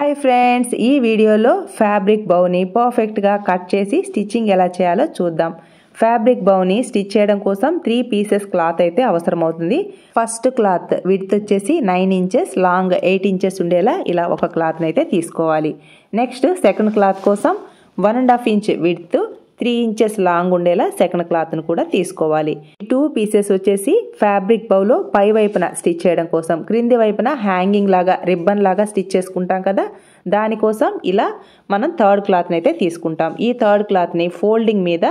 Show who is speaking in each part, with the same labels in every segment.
Speaker 1: hi friends ఈ వీడియోలో fabric బౌని పర్ఫెక్ట్గా కట్ చేసి స్టిచ్చింగ్ ఎలా చేయాలో చూద్దాం ఫ్యాబ్రిక్ బౌని స్టిచ్ చేయడం కోసం త్రీ పీసెస్ క్లాత్ అయితే అవసరమవుతుంది ఫస్ట్ క్లాత్ విడ్త్ వచ్చేసి nine inches long eight inches ఉండేలా ఇలా ఒక క్లాత్ని అయితే తీసుకోవాలి నెక్స్ట్ సెకండ్ క్లాత్ కోసం one and half inch width three inches long ఉండేలా సెకండ్ క్లాత్ను కూడా తీసుకోవాలి టూ పీసెస్ వచ్చేసి ఫ్యాబ్రిక్ బౌలో పై వైపున స్టిచ్ చేయడం కోసం క్రింది వైపున హ్యాంగింగ్ లాగా రిబ్బన్ లాగా స్టిచ్ చేసుకుంటాం కదా దానికోసం ఇలా మనం థర్డ్ క్లాత్ని అయితే తీసుకుంటాం ఈ థర్డ్ క్లాత్ని ఫోల్డింగ్ మీద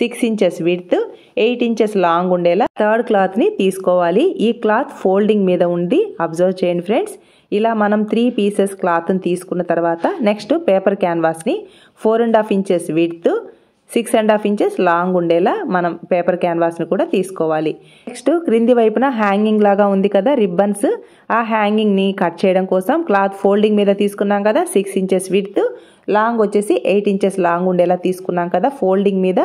Speaker 1: six inches width eight inches long ఉండేలా థర్డ్ క్లాత్ని తీసుకోవాలి ఈ క్లాత్ ఫోల్డింగ్ మీద ఉండి అబ్జర్వ్ చేయండి ఫ్రెండ్స్ ఇలా మనం త్రీ పీసెస్ క్లాత్ని తీసుకున్న తర్వాత నెక్స్ట్ పేపర్ క్యాన్వాస్ని four and half inches width six and half inches long ఉండేలా మనం పేపర్ క్యాన్వాస్ను కూడా తీసుకోవాలి నెక్స్ట్ క్రింది వైపున హ్యాంగింగ్ లాగా ఉంది కదా రిబ్బన్స్ ఆ హ్యాంగింగ్ని కట్ చేయడం కోసం క్లాత్ ఫోల్డింగ్ మీద తీసుకున్నాం కదా సిక్స్ ఇంచెస్ విడ్త్ లాంగ్ వచ్చేసి ఎయిట్ ఇంచెస్ లాంగ్ ఉండేలా తీసుకున్నాం కదా ఫోల్డింగ్ మీద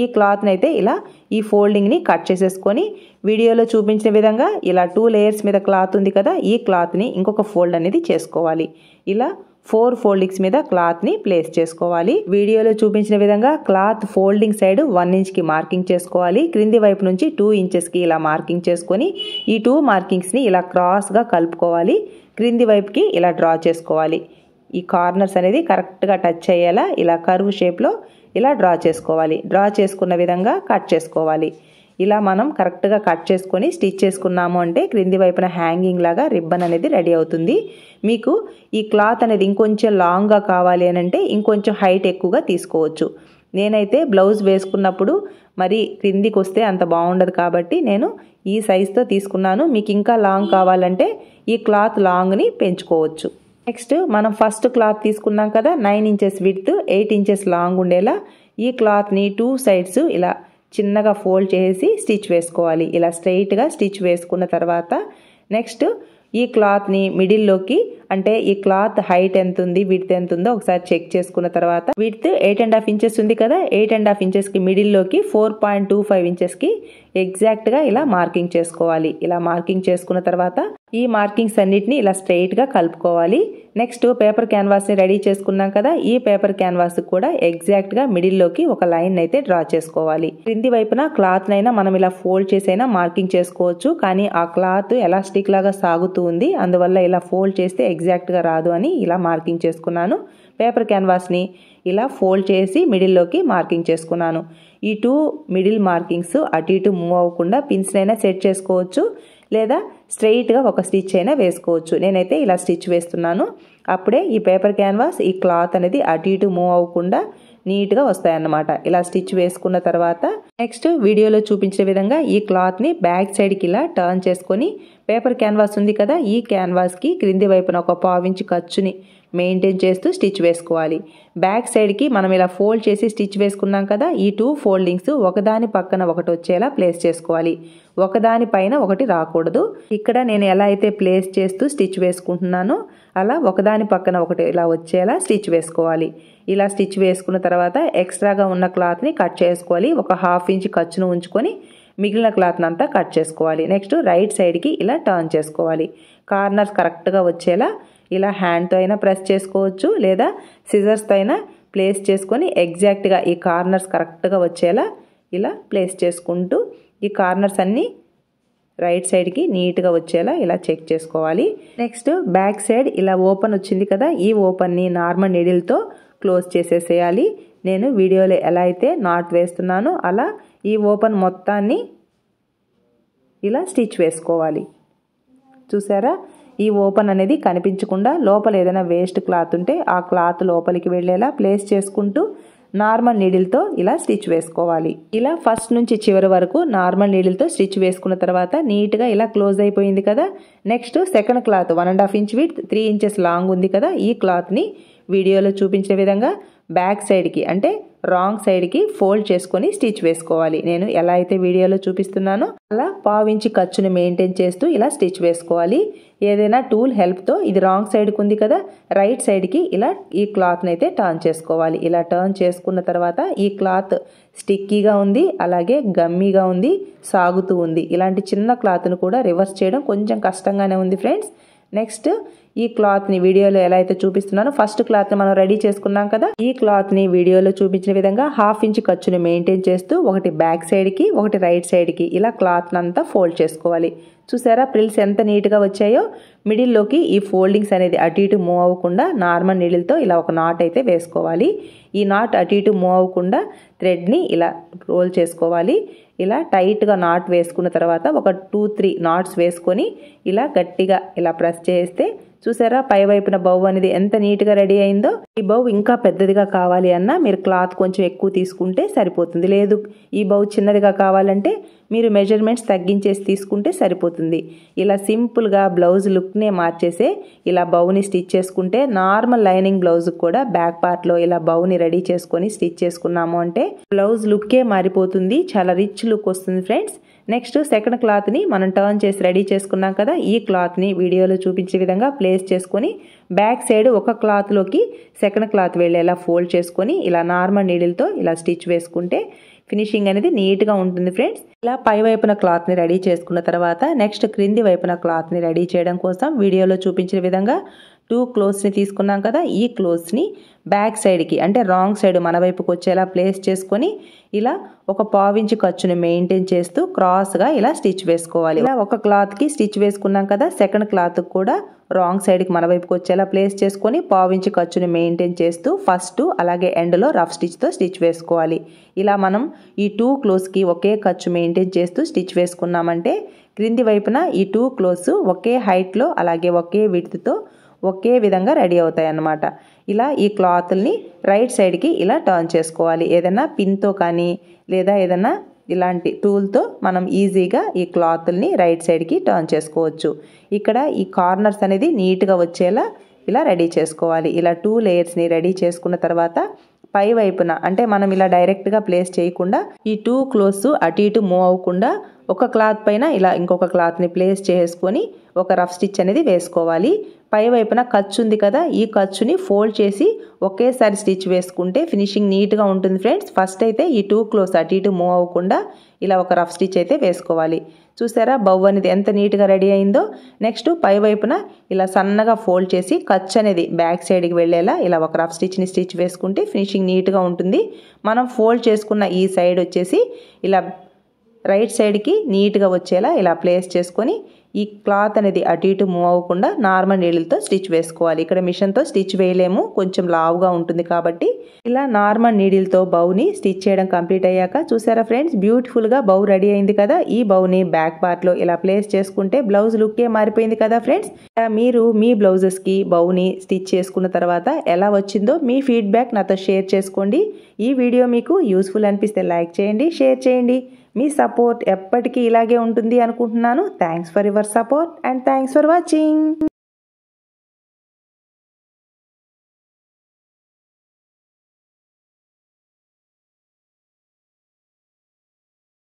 Speaker 1: ఈ క్లాత్ని అయితే ఇలా ఈ ఫోల్డింగ్ని కట్ చేసేసుకొని వీడియోలో చూపించిన విధంగా ఇలా టూ లేయర్స్ మీద క్లాత్ ఉంది కదా ఈ క్లాత్ని ఇంకొక ఫోల్డ్ అనేది చేసుకోవాలి ఇలా ఫోర్ ఫోల్డింగ్స్ మీద క్లాత్ని ప్లేస్ చేసుకోవాలి వీడియోలో చూపించిన విధంగా క్లాత్ ఫోల్డింగ్ సైడ్ వన్ కి మార్కింగ్ చేసుకోవాలి క్రింది వైపు నుంచి టూ ఇంచెస్కి ఇలా మార్కింగ్ చేసుకొని ఈ టూ మార్కింగ్స్ని ఇలా క్రాస్గా కలుపుకోవాలి క్రింది వైపుకి ఇలా డ్రా చేసుకోవాలి ఈ కార్నర్స్ అనేది కరెక్ట్గా టచ్ అయ్యేలా ఇలా కర్వ్ షేప్లో ఇలా డ్రా చేసుకోవాలి డ్రా చేసుకున్న విధంగా కట్ చేసుకోవాలి ఇలా మనం కరెక్ట్గా కట్ చేసుకొని స్టిచ్ చేసుకున్నాము అంటే క్రింది వైపున హ్యాంగింగ్ లాగా రిబ్బన్ అనేది రెడీ అవుతుంది మీకు ఈ క్లాత్ అనేది ఇంకొంచెం లాంగ్గా కావాలి అని అంటే ఇంకొంచెం హైట్ ఎక్కువగా తీసుకోవచ్చు నేనైతే బ్లౌజ్ వేసుకున్నప్పుడు మరి క్రిందికి వస్తే అంత బాగుండదు కాబట్టి నేను ఈ సైజ్తో తీసుకున్నాను మీకు ఇంకా లాంగ్ కావాలంటే ఈ క్లాత్ లాంగ్ని పెంచుకోవచ్చు నెక్స్ట్ మనం ఫస్ట్ క్లాత్ తీసుకున్నాం కదా nine inches width eight inches long ఉండేలా ఈ క్లాత్ని టూ సైడ్స్ ఇలా చిన్నగా ఫోల్డ్ చేసి స్టిచ్ వేసుకోవాలి ఇలా స్ట్రైట్గా స్టిచ్ వేసుకున్న తర్వాత నెక్స్ట్ ఈ క్లాత్ని మిడిల్లోకి అంటే ఈ క్లాత్ హైట్ ఎంత ఉంది విడ్త్ ఎంత ఉందో ఒకసారి చెక్ చేసుకున్న తర్వాత width eight and half inches ఉంది కదా ఎయిట్ అండ్ హాఫ్ ఇంచెస్కి మిడిల్లోకి ఫోర్ పాయింట్ టూ ఫైవ్ ఇంచెస్కి ఎగ్జాక్ట్గా ఇలా మార్కింగ్ చేసుకోవాలి ఇలా మార్కింగ్ చేసుకున్న తర్వాత ఈ మార్కింగ్స్ అన్నిటిని ఇలా స్ట్రైట్గా కలుపుకోవాలి నెక్స్ట్ పేపర్ క్యాన్వాస్ని రెడీ చేసుకున్నాం కదా ఈ పేపర్ క్యాన్వాస్ కూడా ఎగ్జాక్ట్గా మిడిల్లోకి ఒక లైన్ అయితే డ్రా చేసుకోవాలి క్రింది వైపున క్లాత్నైనా మనం ఇలా ఫోల్డ్ చేసైనా మార్కింగ్ చేసుకోవచ్చు కానీ ఆ క్లాత్ ఎలాస్టిక్ లాగా సాగుతూ ఉంది అందువల్ల ఇలా ఫోల్డ్ చేస్తే ఎగ్జాక్ట్గా రాదు అని ఇలా మార్కింగ్ చేసుకున్నాను పేపర్ క్యాన్వాస్ని ఇలా ఫోల్డ్ చేసి మిడిల్లోకి మార్కింగ్ చేసుకున్నాను ఈ టూ మిడిల్ మార్కింగ్స్ అటు ఇటు మూవ్ అవ్వకుండా పిన్స్నైనా సెట్ చేసుకోవచ్చు లేదా స్ట్రెయిట్గా ఒక స్టిచ్ అయినా వేసుకోవచ్చు నేనైతే ఇలా స్టిచ్ వేస్తున్నాను అప్పుడే ఈ పేపర్ క్యాన్వాస్ ఈ క్లాత్ అనేది అటు ఇటు మూవ్ అవ్వకుండా నీట్గా వస్తాయన్నమాట ఇలా స్టిచ్ వేసుకున్న తర్వాత నెక్స్ట్ వీడియోలో చూపించిన విధంగా ఈ క్లాత్ని బ్యాక్ సైడ్కి ఇలా టర్న్ చేసుకొని పేపర్ క్యాన్వాస్ ఉంది కదా ఈ క్యాన్వాస్కి క్రింది వైపున ఒక పావించి ఖర్చుని మెయింటైన్ చేస్తూ స్టిచ్ వేసుకోవాలి బ్యాక్ సైడ్కి మనం ఇలా ఫోల్డ్ చేసి స్టిచ్ వేసుకున్నాం కదా ఈ టూ ఫోల్డింగ్స్ ఒకదాని పక్కన ఒకటి వచ్చేలా ప్లేస్ చేసుకోవాలి ఒకదాని పైన ఒకటి రాకూడదు ఇక్కడ నేను ఎలా అయితే ప్లేస్ చేస్తూ స్టిచ్ వేసుకుంటున్నానో అలా ఒకదాని పక్కన ఒకటి ఇలా వచ్చేలా స్టిచ్ వేసుకోవాలి ఇలా స్టిచ్ వేసుకున్న తర్వాత ఎక్స్ట్రాగా ఉన్న క్లాత్ని కట్ చేసుకోవాలి ఒక హాఫ్ ఇంచ్ ఖర్చును ఉంచుకొని మిగిలిన క్లాత్ని అంతా కట్ చేసుకోవాలి నెక్స్ట్ రైట్ సైడ్కి ఇలా టర్న్ చేసుకోవాలి కార్నర్స్ కరెక్ట్గా వచ్చేలా ఇలా హ్యాండ్తో అయినా ప్రెస్ చేసుకోవచ్చు లేదా సిజర్స్తో అయినా ప్లేస్ చేసుకొని ఎగ్జాక్ట్గా ఈ కార్నర్స్ కరెక్ట్గా వచ్చేలా ఇలా ప్లేస్ చేసుకుంటూ ఈ కార్నర్స్ అన్నీ రైట్ సైడ్కి నీట్గా వచ్చేలా ఇలా చెక్ చేసుకోవాలి నెక్స్ట్ బ్యాక్ సైడ్ ఇలా ఓపెన్ వచ్చింది కదా ఈ ఓపెన్ని నార్మల్ నీడిల్తో క్లోజ్ చేసేసేయాలి నేను వీడియోలో ఎలా అయితే నాట్ వేస్తున్నానో అలా ఈ ఓపెన్ మొత్తాన్ని ఇలా స్టిచ్ వేసుకోవాలి చూసారా ఈ ఓపెన్ అనేది కనిపించకుండా లోపల ఏదైనా వేస్ట్ క్లాత్ ఉంటే ఆ క్లాత్ లోపలికి వెళ్ళేలా ప్లేస్ చేసుకుంటూ నార్మల్ నీడిల్తో ఇలా స్టిచ్ వేసుకోవాలి ఇలా ఫస్ట్ నుంచి చివరి వరకు నార్మల్ నీడిల్తో స్టిచ్ వేసుకున్న తర్వాత నీట్గా ఇలా క్లోజ్ అయిపోయింది కదా next second cloth one and half inch with three inches long ఉంది కదా ఈ క్లాత్ని వీడియోలో చూపించిన విధంగా బ్యాక్ సైడ్కి అంటే రాంగ్ సైడ్కి ఫోల్డ్ చేసుకొని స్టిచ్ వేసుకోవాలి నేను ఎలా అయితే వీడియోలో చూపిస్తున్నానో అలా పావించి ఖర్చును మెయింటైన్ చేస్తూ ఇలా స్టిచ్ వేసుకోవాలి ఏదైనా టూల్ హెల్ప్తో ఇది రాంగ్ సైడ్కి ఉంది కదా రైట్ సైడ్కి ఇలా ఈ క్లాత్ని అయితే టర్న్ చేసుకోవాలి ఇలా టర్న్ చేసుకున్న తర్వాత ఈ క్లాత్ స్టిక్కీగా ఉంది అలాగే గమ్మీగా ఉంది సాగుతూ ఉంది ఇలాంటి చిన్న క్లాత్ను కూడా రివర్స్ చేయడం కొంచెం కష్టంగానే ఉంది ఫ్రెండ్స్ నెక్స్ట్ ఈ క్లాత్ని వీడియోలో ఎలా అయితే చూపిస్తున్నానో ఫస్ట్ క్లాత్ని మనం రెడీ చేసుకున్నాం కదా ఈ క్లాత్ని వీడియోలో చూపించిన విధంగా హాఫ్ ఇంచ్ ఖర్చుని మెయింటైన్ చేస్తూ ఒకటి బ్యాక్ సైడ్కి ఒకటి రైట్ సైడ్కి ఇలా క్లాత్ని అంతా ఫోల్డ్ చేసుకోవాలి చూసారా ప్రిల్స్ ఎంత నీట్గా వచ్చాయో మిడిల్లోకి ఈ ఫోల్డింగ్స్ అనేది అటు ఇటు మూవ్ అవ్వకుండా నార్మల్ నీడిల్తో ఇలా ఒక నాట్ అయితే వేసుకోవాలి ఈ నాట్ అటు ఇటు మూవ్ అవ్వకుండా థ్రెడ్ని ఇలా రోల్ చేసుకోవాలి ఇలా టైట్గా నాట్ వేసుకున్న తర్వాత ఒక టూ త్రీ నాట్స్ వేసుకొని ఇలా గట్టిగా ఇలా ప్రెస్ చేస్తే చూసారా పైవైపున బౌ అనేది ఎంత నీట్గా రెడీ అయిందో ఈ బౌ ఇంకా పెద్దదిగా కావాలి అన్న మీరు క్లాత్ కొంచెం ఎక్కువ తీసుకుంటే సరిపోతుంది లేదు ఈ బౌ చిన్నదిగా కావాలంటే మీరు మెజర్మెంట్స్ తగ్గించేసి తీసుకుంటే సరిపోతుంది ఇలా సింపుల్గా బ్లౌజ్ లుక్నే మార్చేసే ఇలా బౌని స్టిచ్ చేసుకుంటే నార్మల్ లైనింగ్ బ్లౌజ్ కూడా బ్యాక్ పార్ట్లో ఇలా బౌని రెడీ చేసుకొని స్టిచ్ చేసుకున్నాము అంటే బ్లౌజ్ లుక్కే మారిపోతుంది చాలా రిచ్ లుక్ వస్తుంది ఫ్రెండ్స్ నెక్స్ట్ సెకండ్ క్లాత్ని మనం టర్న్ చేసి రెడీ చేసుకున్నాం కదా ఈ క్లాత్ని వీడియోలో చూపించే విధంగా ప్లేస్ చేసుకొని బ్యాక్ సైడ్ ఒక క్లాత్లోకి సెకండ్ క్లాత్ వెళ్ళేలా ఫోల్డ్ చేసుకొని ఇలా నార్మల్ నీడిల్తో ఇలా స్టిచ్ వేసుకుంటే ఫినిషింగ్ అనేది నీట్గా ఉంటుంది ఫ్రెండ్స్ ఇలా పై వైపున క్లాత్ని రెడీ చేసుకున్న తర్వాత నెక్స్ట్ క్రింది వైపున క్లాత్ని రెడీ చేయడం కోసం వీడియోలో చూపించిన విధంగా టూ క్లోత్స్ని తీసుకున్నాం కదా ఈ క్లోత్స్ని బ్యాక్ సైడ్కి అంటే రాంగ్ సైడ్ మన వైపుకి వచ్చేలా ప్లేస్ చేసుకొని ఇలా ఒక పావించి ఖర్చుని మెయింటైన్ చేస్తూ క్రాస్గా ఇలా స్టిచ్ వేసుకోవాలి ఇలా ఒక క్లాత్కి స్టిచ్ వేసుకున్నాం కదా సెకండ్ క్లాత్కి కూడా రాంగ్ సైడ్కి మన వైపుకి వచ్చేలా ప్లేస్ చేసుకొని పావించి ఖర్చుని మెయింటైన్ చేస్తూ ఫస్ట్ అలాగే ఎండ్లో రఫ్ స్టిచ్తో స్టిచ్ వేసుకోవాలి ఇలా మనం ఈ టూ క్లోత్స్కి ఒకే ఖర్చు మెయింటైన్ చేస్తూ స్టిచ్ వేసుకున్నామంటే క్రింది వైపున ఈ టూ క్లోత్స్ ఒకే హైట్లో అలాగే ఒకే విడ్త్తో ఒకే విధంగా రెడీ అవుతాయి అన్నమాట ఇలా ఈ క్లాత్ని రైట్ సైడ్కి ఇలా టర్న్ చేసుకోవాలి ఏదైనా పిన్తో కానీ లేదా ఏదైనా ఇలాంటి టూల్తో మనం ఈజీగా ఈ క్లాత్ని రైట్ సైడ్కి టర్న్ చేసుకోవచ్చు ఇక్కడ ఈ కార్నర్స్ అనేది నీట్గా వచ్చేలా ఇలా రెడీ చేసుకోవాలి ఇలా టూ లేయర్స్ని రెడీ చేసుకున్న తర్వాత పై వైపున అంటే మనం ఇలా డైరెక్ట్గా ప్లేస్ చేయకుండా ఈ టూ క్లోత్స్ అటు ఇటు మూవ్ అవ్వకుండా ఒక క్లాత్ పైన ఇలా ఇంకొక క్లాత్ని ప్లేస్ చేసుకొని ఒక రఫ్ స్టిచ్ అనేది వేసుకోవాలి పై వైపున ఖర్చు ఉంది కదా ఈ ఖర్చుని ఫోల్డ్ చేసి ఒకేసారి స్టిచ్ వేసుకుంటే ఫినిషింగ్ నీట్గా ఉంటుంది ఫ్రెండ్స్ ఫస్ట్ అయితే ఈ టూ క్లోత్స్ అటు ఇటు మూవ్ అవ్వకుండా ఇలా ఒక రఫ్ స్టిచ్ అయితే వేసుకోవాలి చూసారా బౌ అనేది ఎంత నీట్గా రెడీ అయిందో నెక్స్ట్ పై వైపున ఇలా సన్నగా ఫోల్డ్ చేసి కచ్ అనేది బ్యాక్ సైడ్కి వెళ్ళేలా ఇలా ఒక రఫ్ స్టిచ్ని స్టిచ్ వేసుకుంటే ఫినిషింగ్ నీట్గా ఉంటుంది మనం ఫోల్డ్ చేసుకున్న ఈ సైడ్ వచ్చేసి ఇలా రైట్ సైడ్కి నీట్గా వచ్చేలా ఇలా ప్లేస్ చేసుకొని ఈ క్లాత్ అనేది అటు ఇటు మూవ్ అవ్వకుండా నార్మల్ నీళ్ళతో స్టిచ్ వేసుకోవాలి ఇక్కడ మిషన్తో స్టిచ్ వేయలేము కొంచెం లావుగా ఉంటుంది కాబట్టి ఇలా నార్మల్ నీడిల్తో బౌని స్టిచ్ చేయడం కంప్లీట్ అయ్యాక చూసారా ఫ్రెండ్స్ బ్యూటిఫుల్గా బౌ రెడీ అయింది కదా ఈ బౌని బ్యాక్ పార్ట్లో ఇలా ప్లేస్ చేసుకుంటే బ్లౌజ్ లుక్కే మారిపోయింది కదా ఫ్రెండ్స్ మీరు మీ బ్లౌజెస్కి బౌని స్టిచ్ చేసుకున్న తర్వాత ఎలా వచ్చిందో మీ ఫీడ్బ్యాక్ నాతో షేర్ చేసుకోండి ఈ వీడియో మీకు యూస్ఫుల్ అనిపిస్తే లైక్ చేయండి షేర్ చేయండి మీ సపోర్ట్ ఎప్పటికీ ఇలాగే ఉంటుంది అనుకుంటున్నాను thanks for your support and thanks for watching